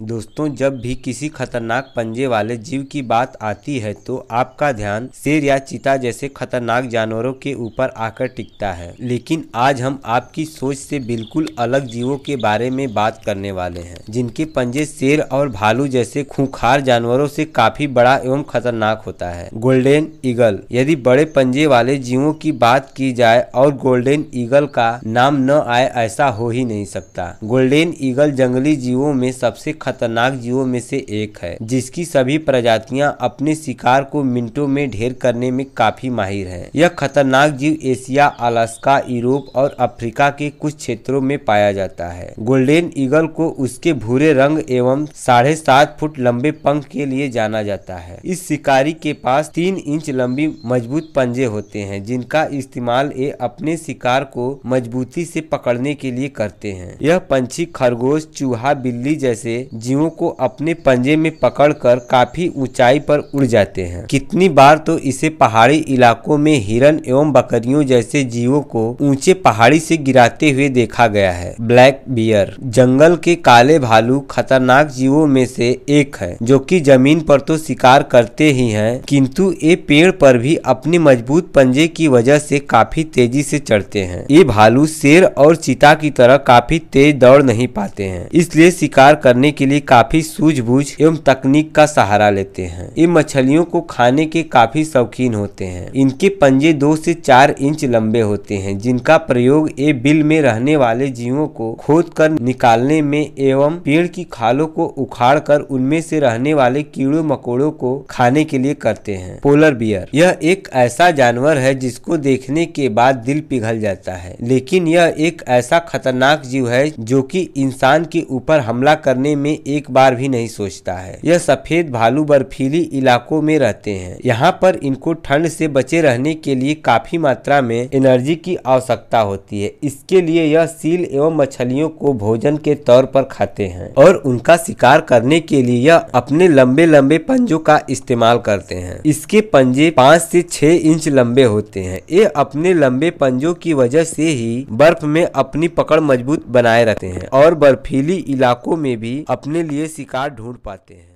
दोस्तों जब भी किसी खतरनाक पंजे वाले जीव की बात आती है तो आपका ध्यान शेर या चीता जैसे खतरनाक जानवरों के ऊपर आकर टिकता है लेकिन आज हम आपकी सोच से बिल्कुल अलग जीवों के बारे में बात करने वाले हैं जिनके पंजे शेर और भालू जैसे खूंखार जानवरों से काफी बड़ा एवं खतरनाक होता है गोल्डन ईगल यदि बड़े पंजे वाले जीवों की बात की जाए और गोल्डन ईगल का नाम न आए ऐसा हो ही नहीं सकता गोल्डन ईगल जंगली जीवों में सबसे खतरनाक जीवों में से एक है जिसकी सभी प्रजातियां अपने शिकार को मिनटों में ढेर करने में काफी माहिर है यह खतरनाक जीव एशिया अलास्का यूरोप और अफ्रीका के कुछ क्षेत्रों में पाया जाता है गोल्डन ईगल को उसके भूरे रंग एवं साढ़े सात फुट लंबे पंख के लिए जाना जाता है इस शिकारी के पास तीन इंच लंबी मजबूत पंजे होते हैं जिनका इस्तेमाल ये अपने शिकार को मजबूती से पकड़ने के लिए करते हैं यह पंछी खरगोश चूहा बिल्ली जैसे जीवों को अपने पंजे में पकड़कर काफी ऊंचाई पर उड़ जाते हैं कितनी बार तो इसे पहाड़ी इलाकों में हिरन एवं बकरियों जैसे जीवों को ऊंचे पहाड़ी से गिराते हुए देखा गया है ब्लैक बियर जंगल के काले भालू खतरनाक जीवों में से एक है जो कि जमीन पर तो शिकार करते ही हैं किंतु ये पेड़ पर भी अपने मजबूत पंजे की वजह से काफी तेजी से चढ़ते हैं ये भालू शेर और चीता की तरह काफी तेज दौड़ नहीं पाते हैं इसलिए शिकार करने के के लिए काफी सूझबूझ एवं तकनीक का सहारा लेते हैं ये मछलियों को खाने के काफी शौकीन होते हैं इनके पंजे दो से चार इंच लंबे होते हैं जिनका प्रयोग ये बिल में रहने वाले जीवों को खोद कर निकालने में एवं पेड़ की खालों को उखाड़ कर उनमें से रहने वाले कीड़ों मकोड़ो को खाने के लिए करते हैं पोलर बियर यह एक ऐसा जानवर है जिसको देखने के बाद दिल पिघल जाता है लेकिन यह एक ऐसा खतरनाक जीव है जो कि इंसान के ऊपर हमला करने में में एक बार भी नहीं सोचता है यह सफेद भालू बर्फीली इलाकों में रहते हैं यहाँ पर इनको ठंड से बचे रहने के लिए काफी मात्रा में एनर्जी की आवश्यकता होती है इसके लिए यह सील एवं मछलियों को भोजन के तौर पर खाते हैं और उनका शिकार करने के लिए यह अपने लंबे लंबे पंजों का इस्तेमाल करते हैं इसके पंजे पाँच से छह इंच लंबे होते हैं ये अपने लंबे पंजों की वजह से ही बर्फ में अपनी पकड़ मजबूत बनाए रहते हैं और बर्फीली इलाकों में भी अप- अपने लिए शिकार ढूंढ पाते हैं